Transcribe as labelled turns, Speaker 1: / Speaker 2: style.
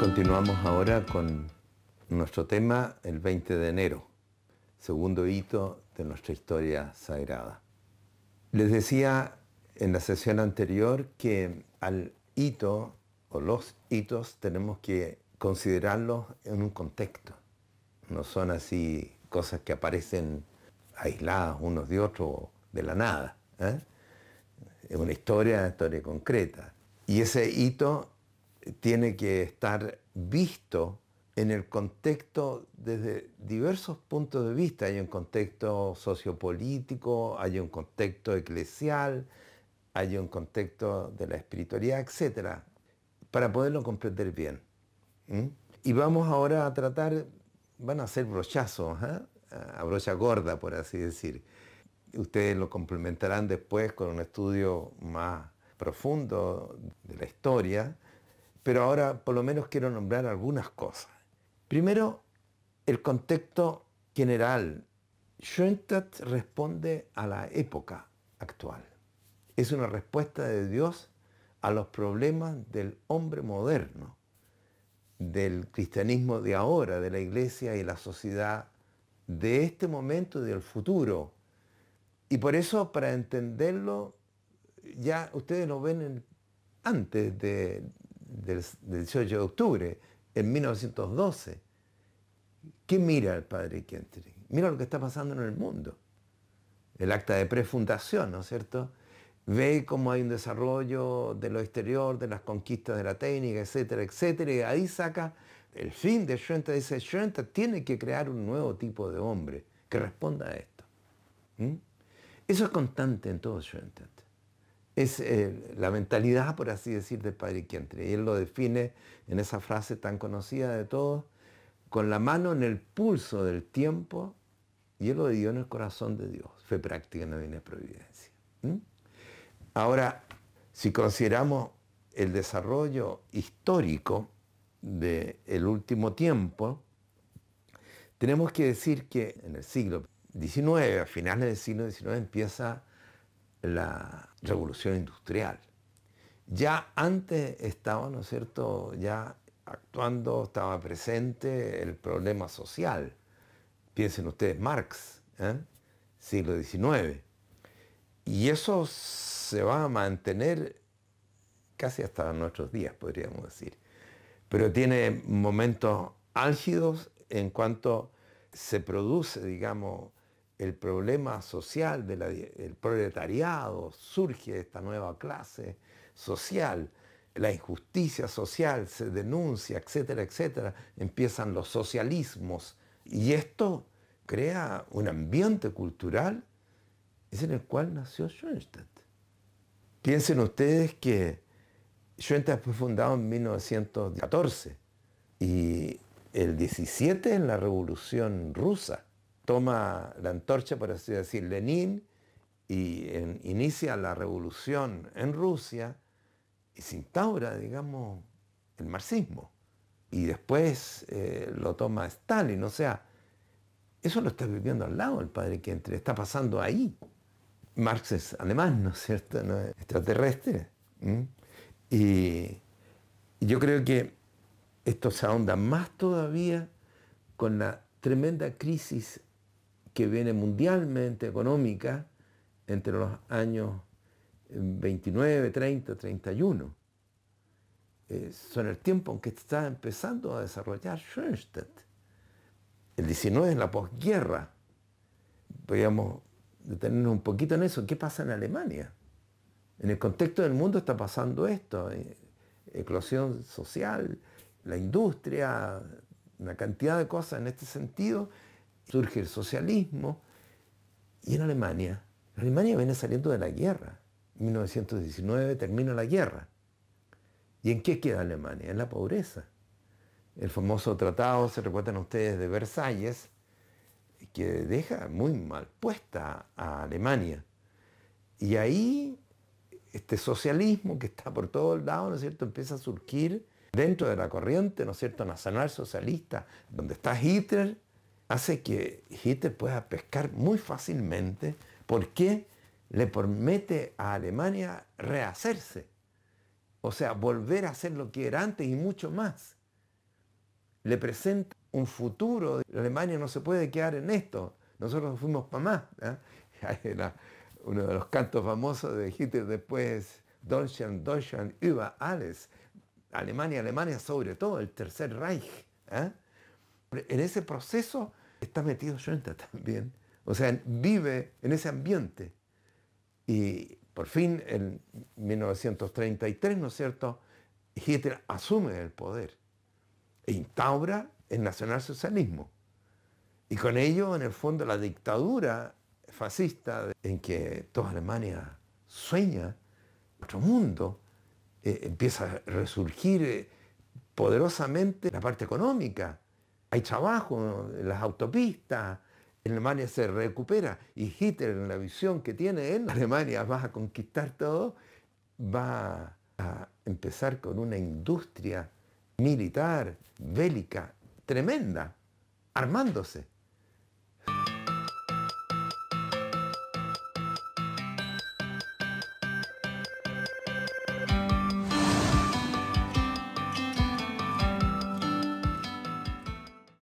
Speaker 1: Continuamos ahora con nuestro tema el 20 de enero, segundo hito de nuestra historia sagrada. Les decía en la sesión anterior que al hito o los hitos tenemos que considerarlos en un contexto. No son así cosas que aparecen aisladas unos de otros de la nada. ¿eh? Es una historia, una historia concreta. Y ese hito tiene que estar visto en el contexto desde diversos puntos de vista. Hay un contexto sociopolítico, hay un contexto eclesial, hay un contexto de la espiritualidad, etc., para poderlo comprender bien. ¿Mm? Y vamos ahora a tratar, van a hacer brochazos, ¿eh? a brocha gorda, por así decir. Ustedes lo complementarán después con un estudio más profundo de la historia, pero ahora por lo menos quiero nombrar algunas cosas. Primero, el contexto general. Schoenstatt responde a la época actual. Es una respuesta de Dios a los problemas del hombre moderno, del cristianismo de ahora, de la iglesia y la sociedad, de este momento y del futuro. Y por eso, para entenderlo, ya ustedes lo ven antes de, del, 18 de octubre, en 1912. ¿Qué mira el padre Kentry? Mira lo que está pasando en el mundo. El acta de prefundación, ¿no es cierto? Ve cómo hay un desarrollo de lo exterior, de las conquistas de la técnica, etcétera, etcétera. Y ahí saca el fin de Schrödinger. Dice, tiene que crear un nuevo tipo de hombre que responda a esto. ¿Mm? Eso es constante en todo Schoenter es eh, la mentalidad, por así decir, del padre Quientre. Y él lo define en esa frase tan conocida de todos, con la mano en el pulso del tiempo y él lo dio en el corazón de Dios. Fue práctica no la providencia. Ahora, si consideramos el desarrollo histórico del último tiempo, tenemos que decir que en el siglo XIX, a finales del siglo XIX, empieza la revolución industrial. Ya antes estaba, ¿no es cierto?, ya actuando, estaba presente el problema social. Piensen ustedes, Marx, ¿eh? siglo XIX. Y eso se va a mantener casi hasta nuestros días, podríamos decir. Pero tiene momentos álgidos en cuanto se produce, digamos, el problema social del proletariado, surge de esta nueva clase social, la injusticia social se denuncia, etcétera, etcétera, empiezan los socialismos y esto crea un ambiente cultural en el cual nació Schoenstatt. Piensen ustedes que Schoenstatt fue fundado en 1914 y el 17 en la Revolución Rusa toma la antorcha, por así decir, Lenin y inicia la revolución en Rusia y se instaura, digamos, el marxismo. Y después eh, lo toma Stalin, o sea, eso lo está viviendo al lado el padre que entre, está pasando ahí. Marx es alemán, ¿no es cierto? ¿No? Extraterrestre. ¿Mm? Y yo creo que esto se ahonda más todavía con la tremenda crisis que viene mundialmente económica entre los años 29, 30, 31. son el tiempo en que está empezando a desarrollar Schoenstatt. El 19 es la posguerra. Podríamos detenernos un poquito en eso. ¿Qué pasa en Alemania? En el contexto del mundo está pasando esto. Eh, eclosión social, la industria, una cantidad de cosas en este sentido surge el socialismo y en Alemania, Alemania viene saliendo de la guerra. 1919 termina la guerra. ¿Y en qué queda Alemania? En la pobreza. El famoso tratado, se recuerdan ustedes, de Versalles, que deja muy mal puesta a Alemania. Y ahí este socialismo que está por todos lados, ¿no es cierto?, empieza a surgir dentro de la corriente, ¿no es cierto?, nacional socialista, donde está Hitler, hace que Hitler pueda pescar muy fácilmente porque le promete a Alemania rehacerse, o sea, volver a ser lo que era antes y mucho más. Le presenta un futuro, Alemania no se puede quedar en esto, nosotros fuimos para más. ¿eh? uno de los cantos famosos de Hitler después, Deutschland, Deutschland über alles, Alemania, Alemania sobre todo, el Tercer Reich. ¿eh? En ese proceso está metido Schoenstatt también. O sea, vive en ese ambiente. Y por fin, en 1933, ¿no es cierto?, Hitler asume el poder e instaura el nacionalsocialismo. Y con ello, en el fondo, la dictadura fascista en que toda Alemania sueña, nuestro mundo, eh, empieza a resurgir eh, poderosamente la parte económica, hay trabajo en las autopistas, Alemania se recupera y Hitler en la visión que tiene él, Alemania va a conquistar todo, va a empezar con una industria militar, bélica, tremenda, armándose.